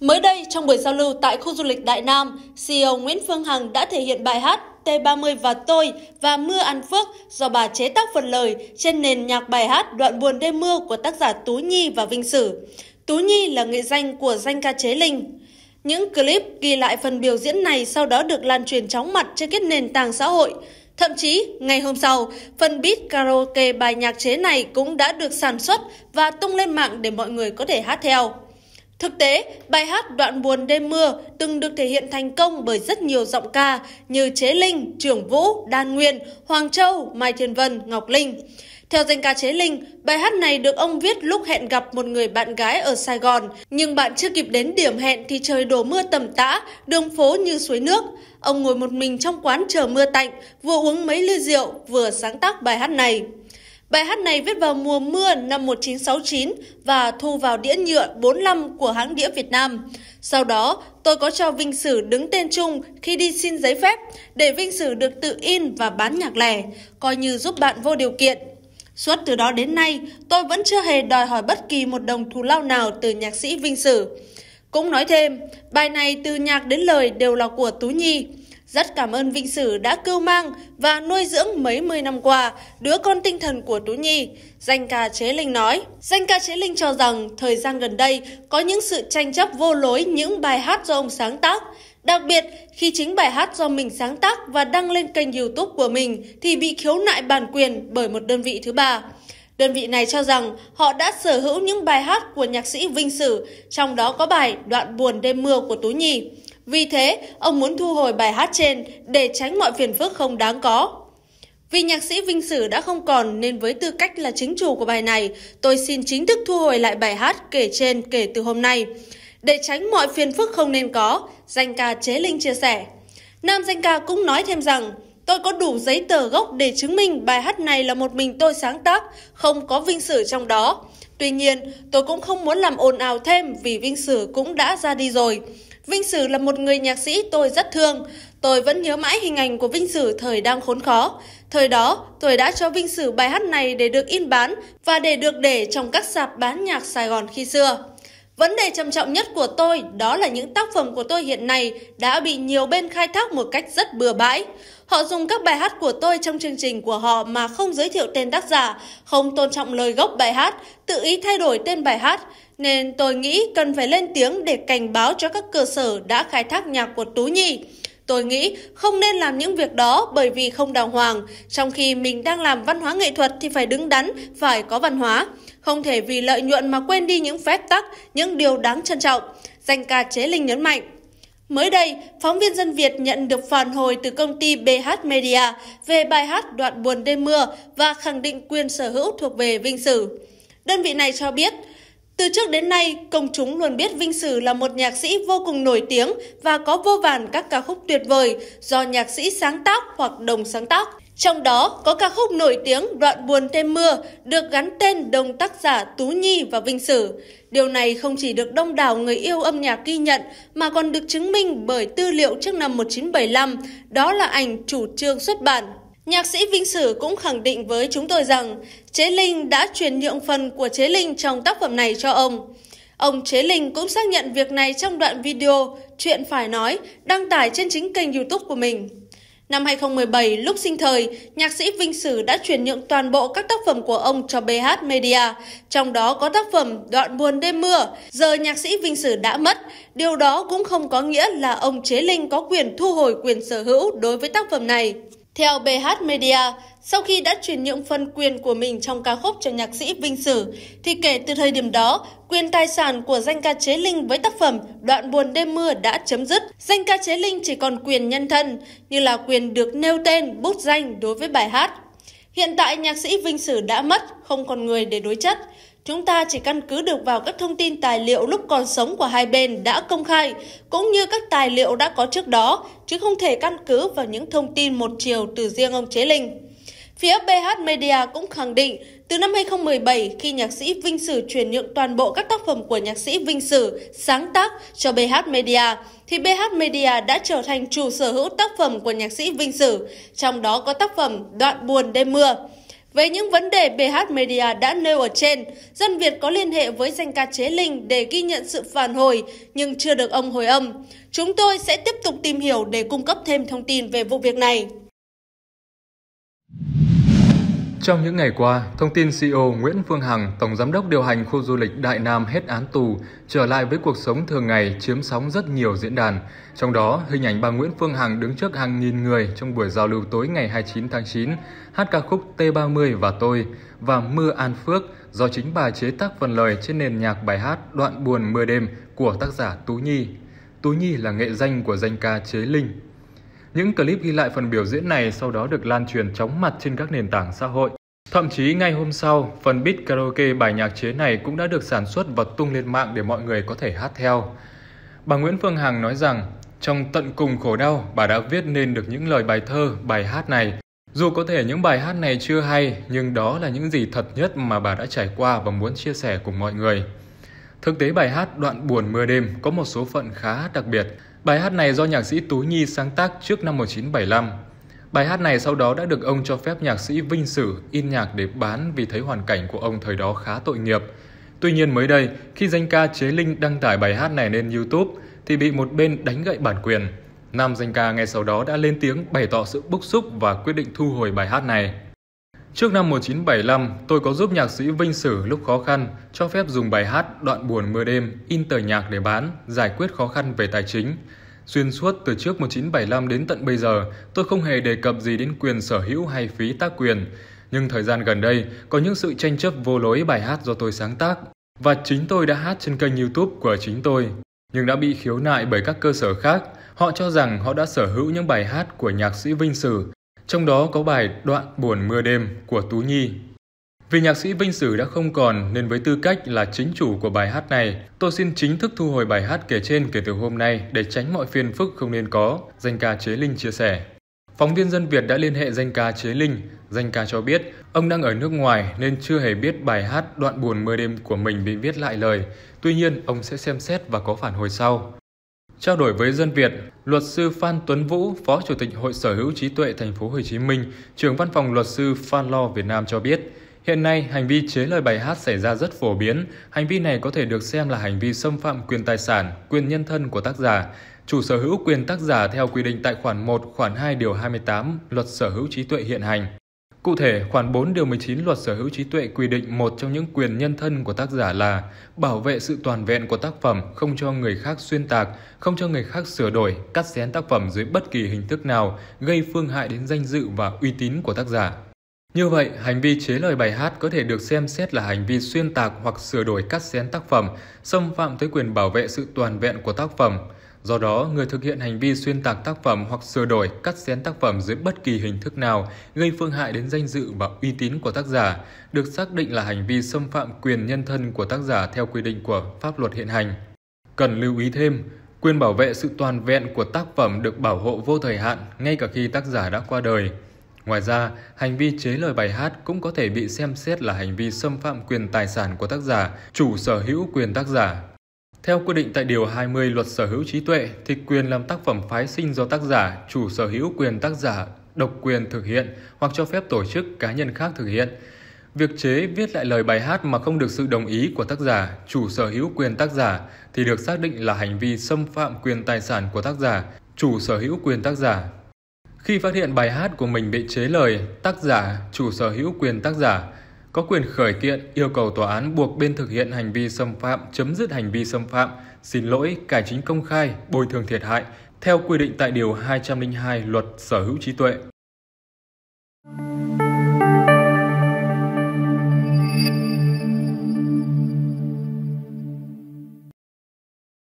Mới đây, trong buổi giao lưu tại khu du lịch Đại Nam, CEO Nguyễn Phương Hằng đã thể hiện bài hát T30 và tôi và Mưa an Phước do bà chế tác phần lời trên nền nhạc bài hát Đoạn buồn đêm mưa của tác giả Tú Nhi và Vinh Sử. Tú Nhi là nghệ danh của danh ca chế Linh. Những clip ghi lại phần biểu diễn này sau đó được lan truyền chóng mặt trên các nền tảng xã hội. Thậm chí, ngày hôm sau, phần beat karaoke bài nhạc chế này cũng đã được sản xuất và tung lên mạng để mọi người có thể hát theo. Thực tế, bài hát Đoạn buồn đêm mưa từng được thể hiện thành công bởi rất nhiều giọng ca như Chế Linh, Trưởng Vũ, Đan Nguyên, Hoàng Châu, Mai Thiên Vân, Ngọc Linh. Theo danh ca Chế Linh, bài hát này được ông viết lúc hẹn gặp một người bạn gái ở Sài Gòn, nhưng bạn chưa kịp đến điểm hẹn thì trời đổ mưa tầm tã, đường phố như suối nước. Ông ngồi một mình trong quán chờ mưa tạnh, vừa uống mấy ly rượu, vừa sáng tác bài hát này. Bài hát này viết vào mùa mưa năm 1969 và thu vào đĩa nhựa 45 của hãng đĩa Việt Nam. Sau đó, tôi có cho Vinh Sử đứng tên chung khi đi xin giấy phép để Vinh Sử được tự in và bán nhạc lẻ, coi như giúp bạn vô điều kiện. Suốt từ đó đến nay, tôi vẫn chưa hề đòi hỏi bất kỳ một đồng thù lao nào từ nhạc sĩ Vinh Sử. Cũng nói thêm, bài này từ nhạc đến lời đều là của Tú Nhi. Rất cảm ơn Vinh Sử đã cưu mang và nuôi dưỡng mấy mươi năm qua đứa con tinh thần của Tú Nhi. Danh ca Chế Linh nói, danh ca Chế Linh cho rằng thời gian gần đây có những sự tranh chấp vô lối những bài hát do ông sáng tác. Đặc biệt, khi chính bài hát do mình sáng tác và đăng lên kênh YouTube của mình thì bị khiếu nại bản quyền bởi một đơn vị thứ ba. Đơn vị này cho rằng họ đã sở hữu những bài hát của nhạc sĩ Vinh Sử, trong đó có bài Đoạn buồn đêm mưa của Tú Nhi. Vì thế, ông muốn thu hồi bài hát trên để tránh mọi phiền phức không đáng có. Vì nhạc sĩ Vinh Sử đã không còn nên với tư cách là chính chủ của bài này, tôi xin chính thức thu hồi lại bài hát kể trên kể từ hôm nay. Để tránh mọi phiền phức không nên có, danh ca Chế Linh chia sẻ. Nam danh ca cũng nói thêm rằng, tôi có đủ giấy tờ gốc để chứng minh bài hát này là một mình tôi sáng tác, không có vinh sử trong đó. Tuy nhiên, tôi cũng không muốn làm ồn ào thêm vì vinh sử cũng đã ra đi rồi. Vinh Sử là một người nhạc sĩ tôi rất thương. Tôi vẫn nhớ mãi hình ảnh của Vinh Sử thời đang khốn khó. Thời đó, tôi đã cho Vinh Sử bài hát này để được in bán và để được để trong các sạp bán nhạc Sài Gòn khi xưa. Vấn đề trầm trọng nhất của tôi đó là những tác phẩm của tôi hiện nay đã bị nhiều bên khai thác một cách rất bừa bãi. Họ dùng các bài hát của tôi trong chương trình của họ mà không giới thiệu tên tác giả, không tôn trọng lời gốc bài hát, tự ý thay đổi tên bài hát. Nên tôi nghĩ cần phải lên tiếng để cảnh báo cho các cơ sở đã khai thác nhạc của Tú Nhi. Tôi nghĩ không nên làm những việc đó bởi vì không đàng hoàng, trong khi mình đang làm văn hóa nghệ thuật thì phải đứng đắn, phải có văn hóa không thể vì lợi nhuận mà quên đi những phép tắc, những điều đáng trân trọng. Danh ca Chế Linh nhấn mạnh. Mới đây, phóng viên dân Việt nhận được phản hồi từ công ty BH Media về bài hát Đoạn buồn đêm mưa và khẳng định quyền sở hữu thuộc về Vinh Sử. Đơn vị này cho biết, từ trước đến nay, công chúng luôn biết Vinh Sử là một nhạc sĩ vô cùng nổi tiếng và có vô vàn các ca khúc tuyệt vời do nhạc sĩ sáng tác hoặc đồng sáng tác. Trong đó có ca khúc nổi tiếng Đoạn buồn thêm mưa được gắn tên đồng tác giả Tú Nhi và Vinh Sử. Điều này không chỉ được đông đảo người yêu âm nhạc ghi nhận mà còn được chứng minh bởi tư liệu trước năm 1975, đó là ảnh chủ trương xuất bản Nhạc sĩ Vinh Sử cũng khẳng định với chúng tôi rằng Chế Linh đã truyền nhượng phần của Chế Linh trong tác phẩm này cho ông. Ông Chế Linh cũng xác nhận việc này trong đoạn video Chuyện phải nói đăng tải trên chính kênh youtube của mình. Năm 2017, lúc sinh thời, nhạc sĩ Vinh Sử đã chuyển nhượng toàn bộ các tác phẩm của ông cho BH Media, trong đó có tác phẩm Đoạn buồn đêm mưa. Giờ nhạc sĩ Vinh Sử đã mất, điều đó cũng không có nghĩa là ông Chế Linh có quyền thu hồi quyền sở hữu đối với tác phẩm này. Theo BH Media, sau khi đã chuyển nhượng phân quyền của mình trong ca khúc cho nhạc sĩ Vinh Sử, thì kể từ thời điểm đó, quyền tài sản của danh ca Chế Linh với tác phẩm Đoạn buồn đêm mưa đã chấm dứt. Danh ca Chế Linh chỉ còn quyền nhân thân, như là quyền được nêu tên, bút danh đối với bài hát. Hiện tại nhạc sĩ Vinh Sử đã mất, không còn người để đối chất. Chúng ta chỉ căn cứ được vào các thông tin tài liệu lúc còn sống của hai bên đã công khai, cũng như các tài liệu đã có trước đó, chứ không thể căn cứ vào những thông tin một chiều từ riêng ông Chế Linh. Phía BH Media cũng khẳng định, từ năm 2017, khi nhạc sĩ Vinh Sử chuyển nhượng toàn bộ các tác phẩm của nhạc sĩ Vinh Sử sáng tác cho BH Media, thì BH Media đã trở thành chủ sở hữu tác phẩm của nhạc sĩ Vinh Sử, trong đó có tác phẩm Đoạn buồn đêm mưa. Về những vấn đề BH Media đã nêu ở trên, dân Việt có liên hệ với danh ca Chế Linh để ghi nhận sự phản hồi nhưng chưa được ông hồi âm. Chúng tôi sẽ tiếp tục tìm hiểu để cung cấp thêm thông tin về vụ việc này. Trong những ngày qua, thông tin CEO Nguyễn Phương Hằng, Tổng Giám đốc điều hành khu du lịch Đại Nam hết án tù, trở lại với cuộc sống thường ngày chiếm sóng rất nhiều diễn đàn. Trong đó, hình ảnh bà Nguyễn Phương Hằng đứng trước hàng nghìn người trong buổi giao lưu tối ngày 29 tháng 9, hát ca khúc T30 và Tôi và Mưa An Phước do chính bà chế tác phần lời trên nền nhạc bài hát Đoạn buồn mưa đêm của tác giả Tú Nhi. Tú Nhi là nghệ danh của danh ca Chế Linh, những clip ghi lại phần biểu diễn này sau đó được lan truyền chóng mặt trên các nền tảng xã hội. Thậm chí ngay hôm sau, phần beat karaoke bài nhạc chế này cũng đã được sản xuất và tung lên mạng để mọi người có thể hát theo. Bà Nguyễn Phương Hằng nói rằng, trong tận cùng khổ đau, bà đã viết nên được những lời bài thơ, bài hát này. Dù có thể những bài hát này chưa hay, nhưng đó là những gì thật nhất mà bà đã trải qua và muốn chia sẻ cùng mọi người. Thực tế bài hát Đoạn buồn mưa đêm có một số phận khá đặc biệt. Bài hát này do nhạc sĩ Tú Nhi sáng tác trước năm 1975. Bài hát này sau đó đã được ông cho phép nhạc sĩ Vinh Sử in nhạc để bán vì thấy hoàn cảnh của ông thời đó khá tội nghiệp. Tuy nhiên mới đây, khi danh ca Chế Linh đăng tải bài hát này lên YouTube thì bị một bên đánh gậy bản quyền. Nam danh ca ngay sau đó đã lên tiếng bày tỏ sự bức xúc và quyết định thu hồi bài hát này. Trước năm 1975, tôi có giúp nhạc sĩ Vinh Sử lúc khó khăn cho phép dùng bài hát Đoạn buồn mưa đêm in tờ nhạc để bán, giải quyết khó khăn về tài chính. Xuyên suốt từ trước 1975 đến tận bây giờ, tôi không hề đề cập gì đến quyền sở hữu hay phí tác quyền. Nhưng thời gian gần đây, có những sự tranh chấp vô lối bài hát do tôi sáng tác. Và chính tôi đã hát trên kênh youtube của chính tôi. Nhưng đã bị khiếu nại bởi các cơ sở khác. Họ cho rằng họ đã sở hữu những bài hát của nhạc sĩ Vinh Sử trong đó có bài Đoạn buồn mưa đêm của Tú Nhi. Vì nhạc sĩ Vinh Sử đã không còn nên với tư cách là chính chủ của bài hát này, tôi xin chính thức thu hồi bài hát kể trên kể từ hôm nay để tránh mọi phiền phức không nên có, danh ca Chế Linh chia sẻ. Phóng viên dân Việt đã liên hệ danh ca Chế Linh. Danh ca cho biết ông đang ở nước ngoài nên chưa hề biết bài hát Đoạn buồn mưa đêm của mình bị viết lại lời. Tuy nhiên, ông sẽ xem xét và có phản hồi sau. Trao đổi với dân Việt, luật sư Phan Tuấn Vũ, Phó Chủ tịch Hội Sở hữu trí tuệ thành phố Hồ Chí Minh, trưởng văn phòng luật sư Phan Lo Việt Nam cho biết, hiện nay hành vi chế lời bài hát xảy ra rất phổ biến, hành vi này có thể được xem là hành vi xâm phạm quyền tài sản, quyền nhân thân của tác giả. Chủ sở hữu quyền tác giả theo quy định tại khoản 1, khoản 2 điều 28 Luật Sở hữu trí tuệ hiện hành. Cụ thể, khoản 4 điều 19 luật sở hữu trí tuệ quy định một trong những quyền nhân thân của tác giả là bảo vệ sự toàn vẹn của tác phẩm, không cho người khác xuyên tạc, không cho người khác sửa đổi, cắt xén tác phẩm dưới bất kỳ hình thức nào gây phương hại đến danh dự và uy tín của tác giả. Như vậy, hành vi chế lời bài hát có thể được xem xét là hành vi xuyên tạc hoặc sửa đổi cắt xén tác phẩm, xâm phạm tới quyền bảo vệ sự toàn vẹn của tác phẩm. Do đó, người thực hiện hành vi xuyên tạc tác phẩm hoặc sửa đổi, cắt xén tác phẩm dưới bất kỳ hình thức nào gây phương hại đến danh dự và uy tín của tác giả, được xác định là hành vi xâm phạm quyền nhân thân của tác giả theo quy định của pháp luật hiện hành. Cần lưu ý thêm, quyền bảo vệ sự toàn vẹn của tác phẩm được bảo hộ vô thời hạn ngay cả khi tác giả đã qua đời. Ngoài ra, hành vi chế lời bài hát cũng có thể bị xem xét là hành vi xâm phạm quyền tài sản của tác giả, chủ sở hữu quyền tác giả theo quy định tại Điều 20 Luật Sở hữu trí tuệ thì quyền làm tác phẩm phái sinh do tác giả, chủ sở hữu quyền tác giả, độc quyền thực hiện hoặc cho phép tổ chức cá nhân khác thực hiện. Việc chế viết lại lời bài hát mà không được sự đồng ý của tác giả, chủ sở hữu quyền tác giả thì được xác định là hành vi xâm phạm quyền tài sản của tác giả, chủ sở hữu quyền tác giả. Khi phát hiện bài hát của mình bị chế lời, tác giả, chủ sở hữu quyền tác giả có quyền khởi kiện yêu cầu tòa án buộc bên thực hiện hành vi xâm phạm chấm dứt hành vi xâm phạm, xin lỗi, cải chính công khai, bồi thường thiệt hại theo quy định tại điều 202 Luật Sở hữu trí tuệ.